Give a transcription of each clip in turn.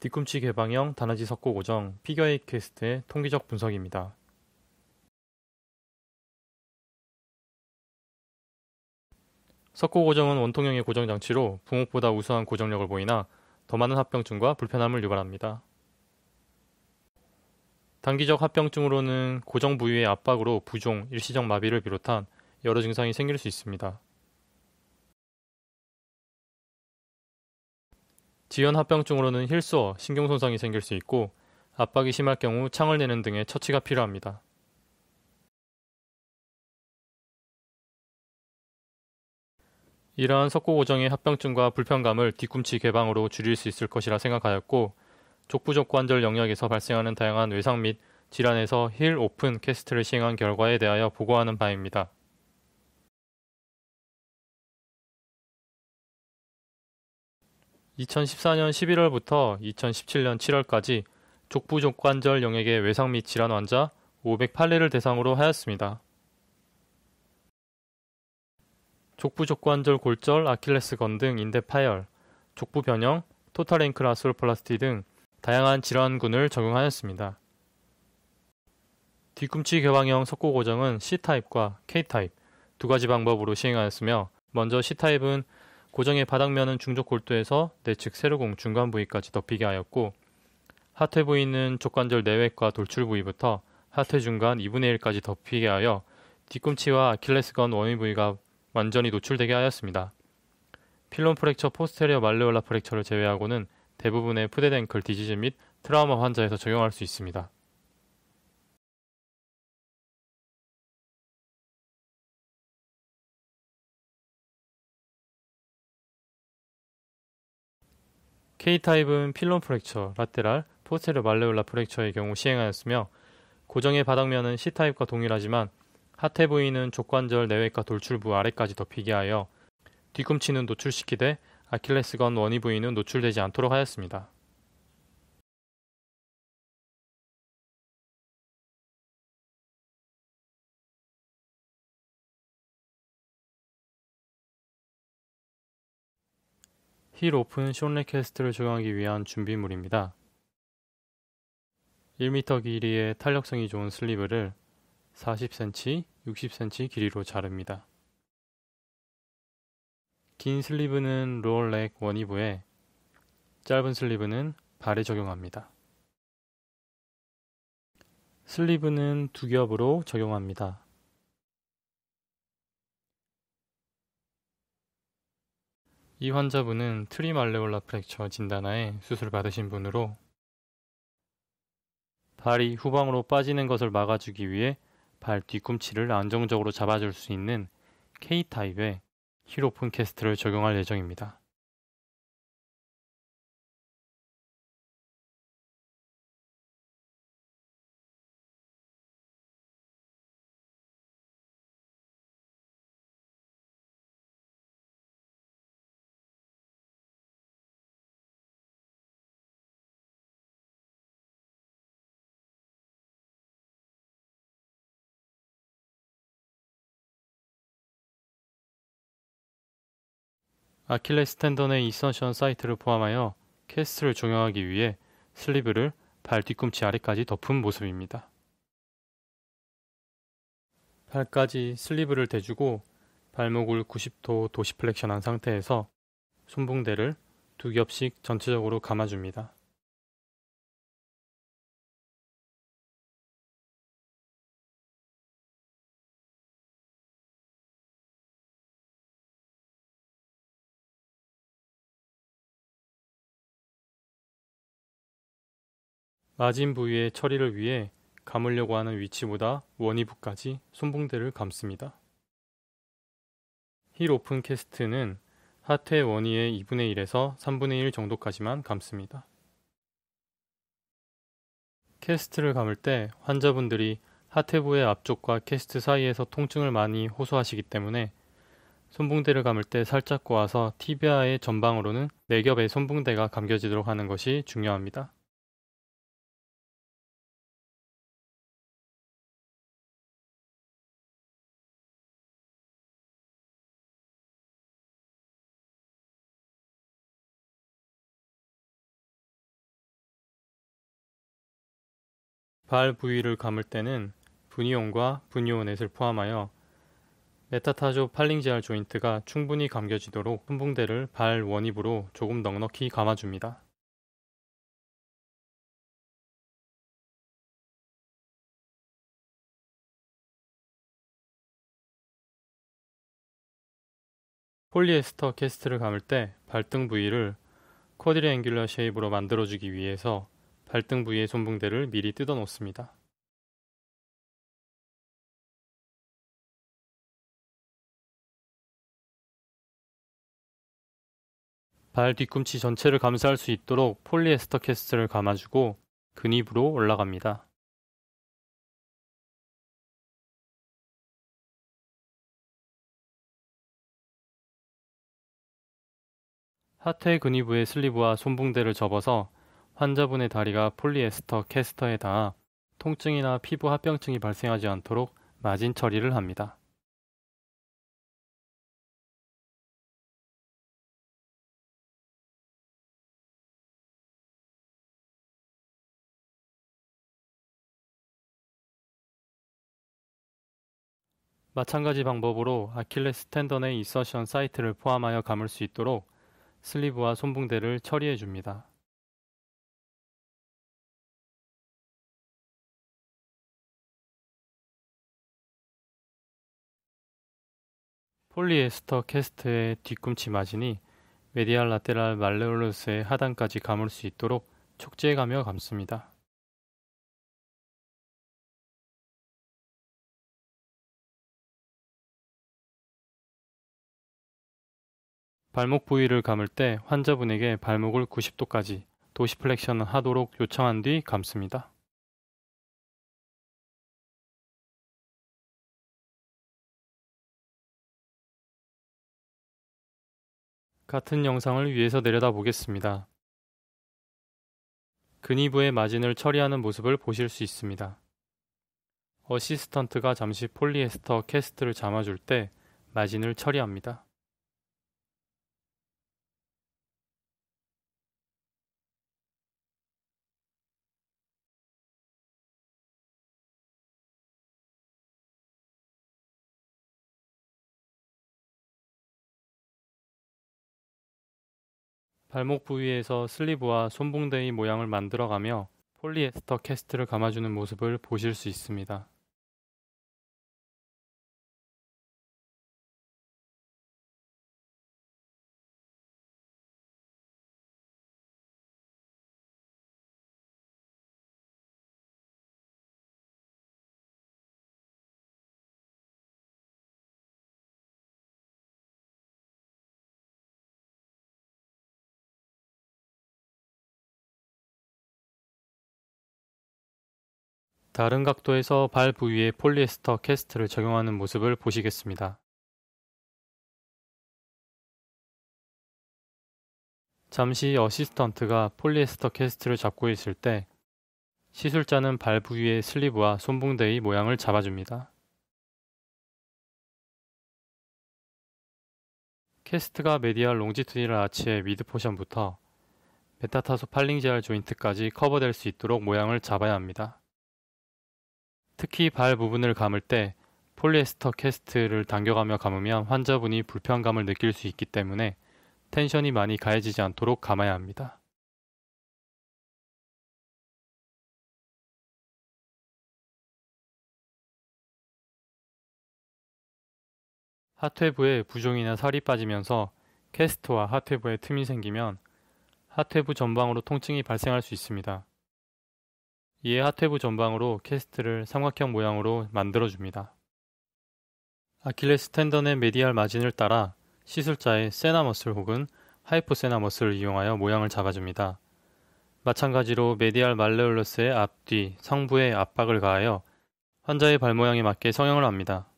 뒤꿈치 개방형 다나지 석고 고정 피겨 에이 퀘스트의 통계적 분석입니다. 석고 고정은 원통형의 고정 장치로 붕목보다 우수한 고정력을 보이나 더 많은 합병증과 불편함을 유발합니다. 단기적 합병증으로는 고정 부위의 압박으로 부종, 일시적 마비를 비롯한 여러 증상이 생길 수 있습니다. 지연 합병증으로는 힐소어 신경 손상이 생길 수 있고 압박이 심할 경우 창을 내는 등의 처치가 필요합니다. 이러한 석고 고정의 합병증과 불편감을 뒤꿈치 개방으로 줄일 수 있을 것이라 생각하였고 족부족 관절 영역에서 발생하는 다양한 외상 및 질환에서 힐 오픈 캐스트를 시행한 결과에 대하여 보고하는 바입니다. 2014년 11월부터 2017년 7월까지 족부 족관절 영역의 외상 및 질환 환자 508例를 대상으로 하였습니다. 족부 족관절 골절, 아킬레스건 등 인대 파열, 족부 변형, 토탈 앵클 아스로플라스티 등 다양한 질환군을 적용하였습니다. 뒤꿈치 개방형 석고 고정은 C타입과 K타입 두 가지 방법으로 시행하였으며 먼저 C타입은 고정의 바닥면은 중족 골두에서 내측 세로공 중간 부위까지 덮이게 하였고 하태 부위는 족관절 내외과 돌출 부위부터 하태 중간 2분의 1까지 덮이게 하여 뒤꿈치와 아킬레스건 원위 부위가 완전히 노출되게 하였습니다. 필론 프랙처 포스테리어 말레올라 프랙처를 제외하고는 대부분의 푸데덴클 디지즈 및 트라우마 환자에서 적용할 수 있습니다. K타입은 필론 프랙처, 라테랄, 포스테르 말레올라 프랙처의 경우 시행하였으며 고정의 바닥면은 C타입과 동일하지만 하태 부위는 족관절 내외과 돌출부 아래까지 덮이게 하여 뒤꿈치는 노출시키되 아킬레스건 원위 부위는 노출되지 않도록 하였습니다. 힐 오픈 쇼네캐스트를 적용하기 위한 준비물입니다. 1m 길이의 탄력성이 좋은 슬리브를 40cm, 60cm 길이로 자릅니다. 긴 슬리브는 롤렉 원이브에 짧은 슬리브는 발에 적용합니다. 슬리브는 두 겹으로 적용합니다. 이 환자분은 트리말레올라 프랙처 진단하에 수술받으신 분으로 발이 후방으로 빠지는 것을 막아주기 위해 발 뒤꿈치를 안정적으로 잡아줄 수 있는 K타입의 히로폰 캐스트를 적용할 예정입니다. 아킬레스 텐던의 이선션 사이트를 포함하여 캐스트를 종영하기 위해 슬리브를 발 뒤꿈치 아래까지 덮은 모습입니다. 발까지 슬리브를 대주고 발목을 90도 도시플렉션한 상태에서 손붕대를 두 겹씩 전체적으로 감아줍니다. 마진 부위의 처리를 위해 감으려고 하는 위치보다 원위부까지 손붕대를 감습니다. 힐 오픈 캐스트는 하태 원위의 2분의 1에서 3분의 1 정도까지만 감습니다. 캐스트를 감을 때 환자분들이 하태부의 앞쪽과 캐스트 사이에서 통증을 많이 호소하시기 때문에 손붕대를 감을 때 살짝 꼬아서 티비아의 전방으로는 내 겹의 손붕대가 감겨지도록 하는 것이 중요합니다. 발 부위를 감을 때는 분이온과 분이온넷을 포함하여 메타타조 팔링지알 조인트가 충분히 감겨지도록 흠붕대를발 원입으로 조금 넉넉히 감아줍니다. 폴리에스터 캐스트를 감을 때 발등 부위를 쿼드리앵귤러 쉐입으로 만들어주기 위해서 발등 부위의 손붕대를 미리 뜯어 놓습니다. 발 뒤꿈치 전체를 감싸할 수 있도록 폴리에스터 캐스트를 감아주고 근입으로 올라갑니다. 하트의 근위부의 슬리브와 손붕대를 접어서 환자분의 다리가 폴리에스터 캐스터에 닿아 통증이나 피부 합병증이 발생하지 않도록 마진 처리를 합니다. 마찬가지 방법으로 아킬레스 텐던 의이서션 사이트를 포함하여 감을 수 있도록 슬리브와 손붕대를 처리해 줍니다. 폴리에스터 캐스트의 뒤꿈치 마진이 메디알 라테랄 말레올루스의 하단까지 감을 수 있도록 촉재가며 감습니다. 발목 부위를 감을 때 환자분에게 발목을 90도까지 도시플렉션을 하도록 요청한 뒤 감습니다. 같은 영상을 위에서 내려다보겠습니다. 근위부의 마진을 처리하는 모습을 보실 수 있습니다. 어시스턴트가 잠시 폴리에스터 캐스트를 잠아줄 때 마진을 처리합니다. 발목 부위에서 슬리브와 손붕대의 모양을 만들어가며 폴리에스터 캐스트를 감아주는 모습을 보실 수 있습니다. 다른 각도에서 발 부위에 폴리에스터 캐스트를 적용하는 모습을 보시겠습니다. 잠시 어시스턴트가 폴리에스터 캐스트를 잡고 있을 때 시술자는 발 부위의 슬리브와 손붕대의 모양을 잡아줍니다. 캐스트가 메디알 롱지투디널 아치의 위드 포션부터 메타타소 팔링제알 조인트까지 커버될 수 있도록 모양을 잡아야 합니다. 특히 발 부분을 감을 때 폴리에스터 캐스트를 당겨가며 감으면 환자분이 불편감을 느낄 수 있기 때문에 텐션이 많이 가해지지 않도록 감아야 합니다. 하퇴부에 부종이나 살이 빠지면서 캐스트와 하퇴부에 틈이 생기면 하퇴부 전방으로 통증이 발생할 수 있습니다. 이에 하태부 전방으로 캐스트를 삼각형 모양으로 만들어줍니다. 아킬레스 텐던의 메디알 마진을 따라 시술자의 세나머슬 혹은 하이포세나머슬을 이용하여 모양을 잡아줍니다. 마찬가지로 메디알 말레올러스의 앞뒤, 성부에 압박을 가하여 환자의 발모양에 맞게 성형을 합니다.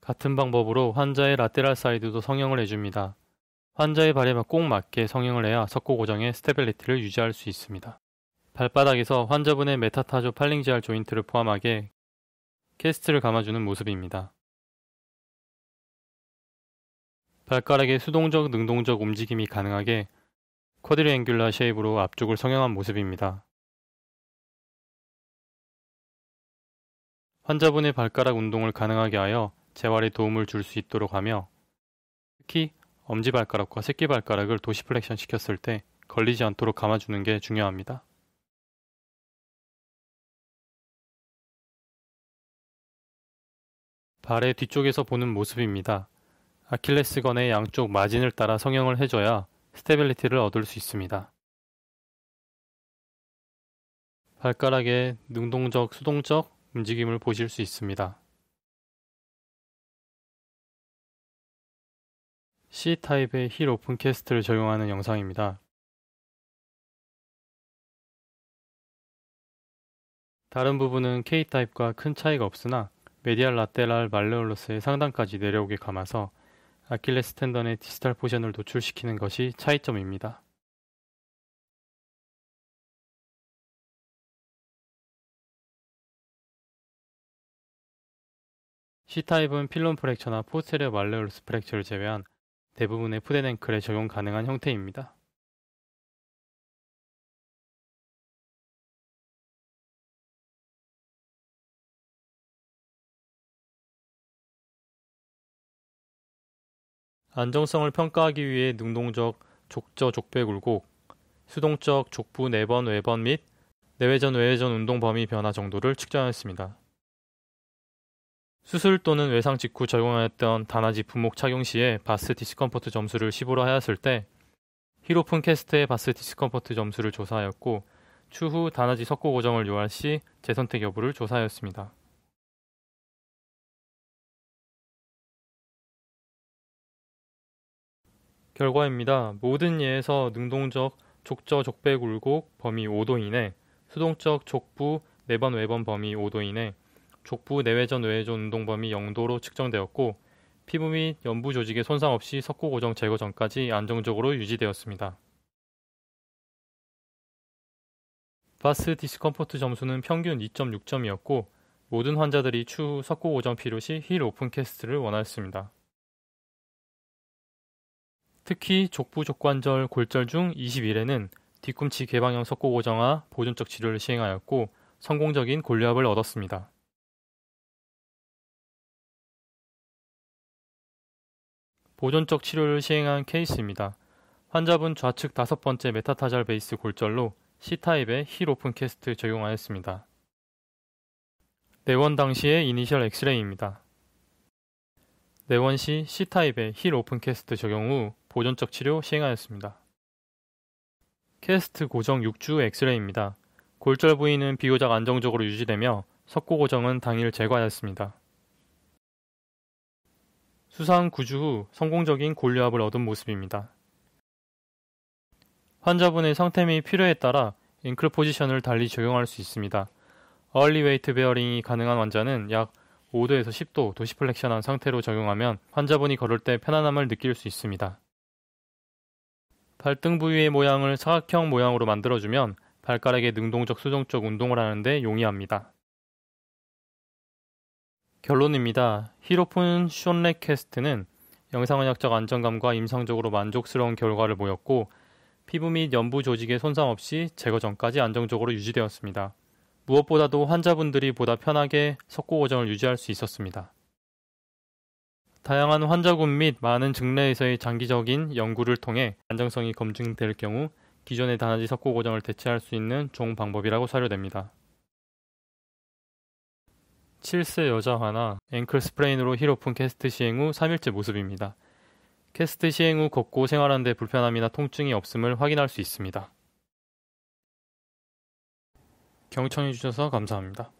같은 방법으로 환자의 라테랄 사이드도 성형을 해줍니다. 환자의 발에만 꼭 맞게 성형을 해야 석고 고정의 스테빌리티를 유지할 수 있습니다. 발바닥에서 환자분의 메타타조 팔링지알 조인트를 포함하게 캐스트를 감아주는 모습입니다. 발가락의 수동적 능동적 움직임이 가능하게 쿼드리앵귤라 쉐입으로 앞쪽을 성형한 모습입니다. 환자분의 발가락 운동을 가능하게 하여 재활에 도움을 줄 수 있도록 하며 특히 엄지발가락과 새끼발가락을 도시플렉션 시켰을 때 걸리지 않도록 감아주는 게 중요합니다. 발의 뒤쪽에서 보는 모습입니다. 아킬레스건의 양쪽 마진을 따라 성형을 해줘야 스테빌리티를 얻을 수 있습니다. 발가락의 능동적, 수동적 움직임을 보실 수 있습니다. C타입의 힐 오픈 캐스트를 적용하는 영상입니다. 다른 부분은 K타입과 큰 차이가 없으나 메디알 라테랄 말레올러스의 상단까지 내려오게 감아서 아킬레스 텐던의 디지털 포션을 노출시키는 것이 차이점입니다. C타입은 필론 프랙처나 포스테리어 말레올러스 프랙처를 제외한 대부분의 푸덴 앵클에 적용 가능한 형태입니다. 안정성을 평가하기 위해 능동적 족저족배 굴곡, 수동적 족부 내번 외번 및 내외전 외외전 운동 범위 변화 정도를 측정하였습니다. 수술 또는 외상 직후 적용하였던 단아지 분목 착용 시에 바스 디스컴포트 점수를 10으로 하였을 때히로폰 캐스트의 바스 디스컴포트 점수를 조사하였고 추후 단아지 석고 고정을 요할 시 재선택 여부를 조사하였습니다. 결과입니다. 모든 예에서 능동적 족저족배굴곡 범위 5도 이내, 수동적 족부 내번 외번 범위 5도 이내, 족부 내외전 외전 운동 범위 0도로 측정되었고 피부 및 연부 조직의 손상 없이 석고 고정 제거 전까지 안정적으로 유지되었습니다. 바스 디스컴포트 점수는 평균 2.6점이었고 모든 환자들이 추후 석고 고정 필요 시힐 오픈 캐스트를 원하였습니다. 특히 족부 족관절 골절 중2 0일에는 뒤꿈치 개방형 석고 고정화 보존적 치료를 시행하였고 성공적인 골리압을 얻었습니다. 보존적 치료를 시행한 케이스입니다. 환자분 좌측 다섯 번째 메타타잘 베이스 골절로 C타입의 힐 오픈 캐스트 적용하였습니다. 내원 당시의 이니셜 엑스레이입니다. 내원 네 시 C타입의 힐 오픈 캐스트 적용 후 보존적 치료 시행하였습니다. 캐스트 고정 6주 엑스레이입니다. 골절 부위는 비교적 안정적으로 유지되며 석고 고정은 당일 제거하였습니다. 수상 9주 후 성공적인 골류압을 얻은 모습입니다. 환자분의 상태 및 필요에 따라 잉클 포지션을 달리 적용할 수 있습니다. 어울리 웨이트 베어링이 가능한 환자는 약 5도에서 10도 도시플렉션한 상태로 적용하면 환자분이 걸을 때 편안함을 느낄 수 있습니다. 발등 부위의 모양을 사각형 모양으로 만들어주면 발가락의 능동적 수동적 운동을 하는데 용이합니다. 결론입니다. 히로폰 숀렉캐스트는 영상의학적 안정감과 임상적으로 만족스러운 결과를 보였고 피부 및 연부 조직의 손상 없이 제거 전까지 안정적으로 유지되었습니다. 무엇보다도 환자분들이 보다 편하게 석고 고정을 유지할 수 있었습니다. 다양한 환자군 및 많은 증례에서의 장기적인 연구를 통해 안정성이 검증될 경우 기존의 단아지 석고 고정을 대체할 수 있는 좋은 방법이라고 사료됩니다. 7세 여자화나 앵클 스프레인으로 히로픈 캐스트 시행 후 3일째 모습입니다. 캐스트 시행 후 걷고 생활하는데 불편함이나 통증이 없음을 확인할 수 있습니다. 경청해 주셔서 감사합니다.